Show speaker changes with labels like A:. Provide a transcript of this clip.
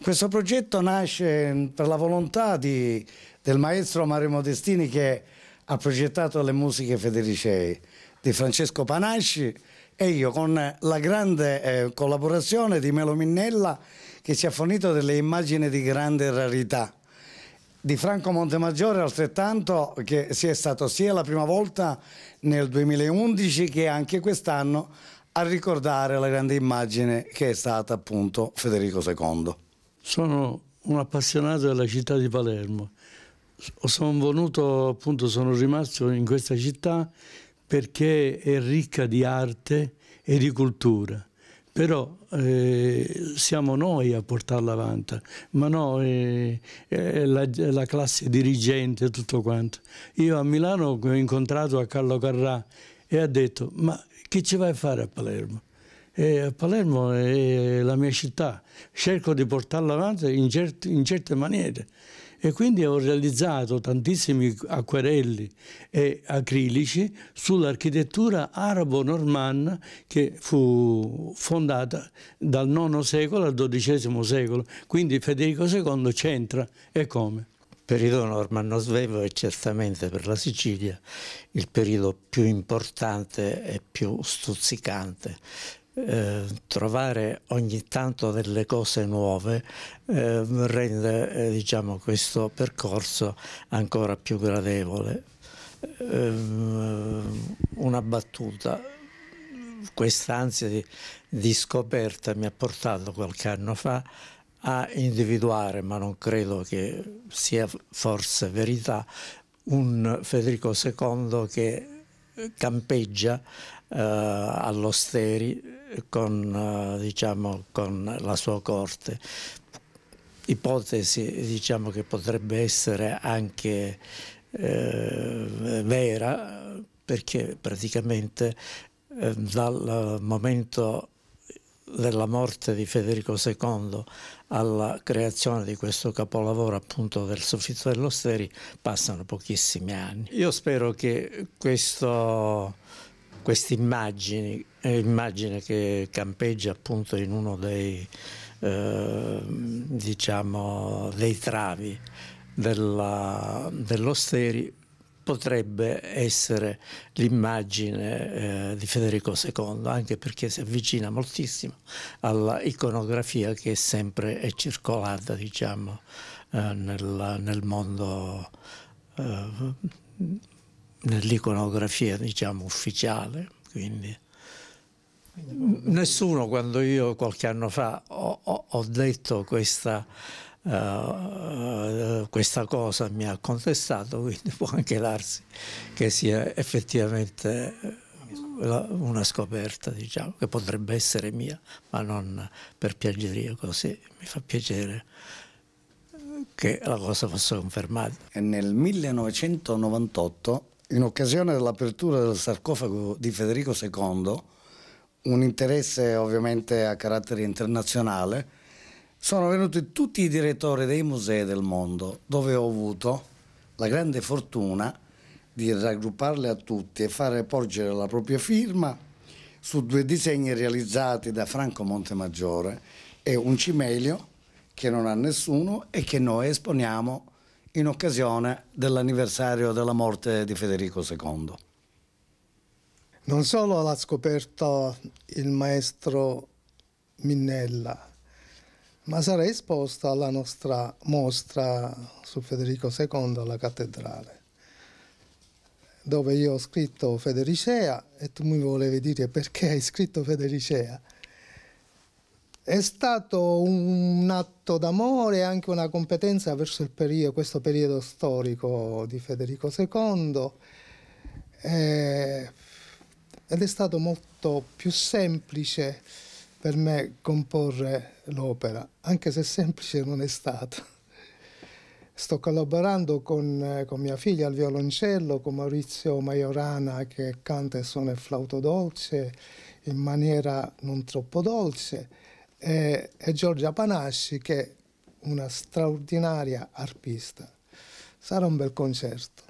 A: Questo progetto nasce mm, per la volontà di, del maestro Mario Modestini che ha progettato le musiche Federicei di Francesco Panasci e io con la grande eh, collaborazione di Melo Minnella che ci ha fornito delle immagini di grande rarità di Franco Montemaggiore altrettanto che si è stato sia la prima volta nel 2011 che anche quest'anno a ricordare la grande immagine che è stata appunto Federico II.
B: Sono un appassionato della città di Palermo. Sono venuto, appunto, sono rimasto in questa città perché è ricca di arte e di cultura. Però eh, siamo noi a portarla avanti, ma no, eh, è, la, la classe dirigente e tutto quanto. Io a Milano ho incontrato a Carlo Carrà e ha detto, ma che ci vai a fare a Palermo? eh, Palermo è la mia città, cerco di portarla avanti in, cert in certe maniere e quindi ho realizzato tantissimi acquerelli e acrilici sull'architettura arabo-normanna che fu fondata dal IX secolo al XII
C: secolo, quindi Federico II c'entra e come. Il periodo normanno-svevo è certamente per la Sicilia il periodo più importante e più stuzzicante eh, trovare ogni tanto delle cose nuove eh, rende eh, diciamo, questo percorso ancora più gradevole. Ehm, una battuta, quest'ansia di, di scoperta mi ha portato qualche anno fa a individuare, ma non credo che sia forse verità, un Federico II che campeggia eh, all'Osteri con, eh, diciamo, con la sua corte. Ipotesi diciamo, che potrebbe essere anche eh, vera perché praticamente eh, dal momento della morte di Federico II alla creazione di questo capolavoro appunto del soffitto dell'Osteri passano pochissimi anni. Io spero che questa immagine, immagini, eh, immagine che campeggia appunto in uno dei, eh, diciamo, dei travi dell'Osteri potrebbe essere l'immagine eh, di Federico II, anche perché si avvicina moltissimo all'iconografia che è sempre è circolata diciamo, eh, nel, nel, mondo, eh, nell'iconografia diciamo, ufficiale. Quindi. Nessuno, quando io qualche anno fa ho, ho, ho detto questa... Uh, questa cosa mi ha contestato, quindi può anche darsi che sia effettivamente eh, una scoperta, diciamo, che potrebbe essere mia, ma non per piaggeria così. Mi fa
A: piacere eh, che la cosa fosse confermata. E nel 1998, in occasione dell'apertura del sarcofago di Federico II, un interesse ovviamente a carattere internazionale, sono venuti tutti i direttori dei musei del mondo, dove ho avuto la grande fortuna di raggrupparle a tutti e fare porgere la propria firma su due disegni realizzati da Franco Montemaggiore e un cimelio che non ha nessuno e che noi esponiamo in occasione dell'anniversario della morte di Federico II.
D: Non solo l'ha scoperto il maestro Minnella, ma sarà esposta alla nostra mostra su Federico II alla cattedrale, dove io ho scritto Federicea e tu mi volevi dire perché hai scritto Federicea. È stato un atto d'amore e anche una competenza verso periodo, questo periodo storico di Federico II eh, ed è stato molto più semplice per me comporre l'opera, anche se semplice non è stato. Sto collaborando con, eh, con mia figlia al violoncello, con Maurizio Maiorana che canta e suona il flauto dolce in maniera non troppo dolce e, e Giorgia Panasci che è una straordinaria arpista. Sarà un bel concerto.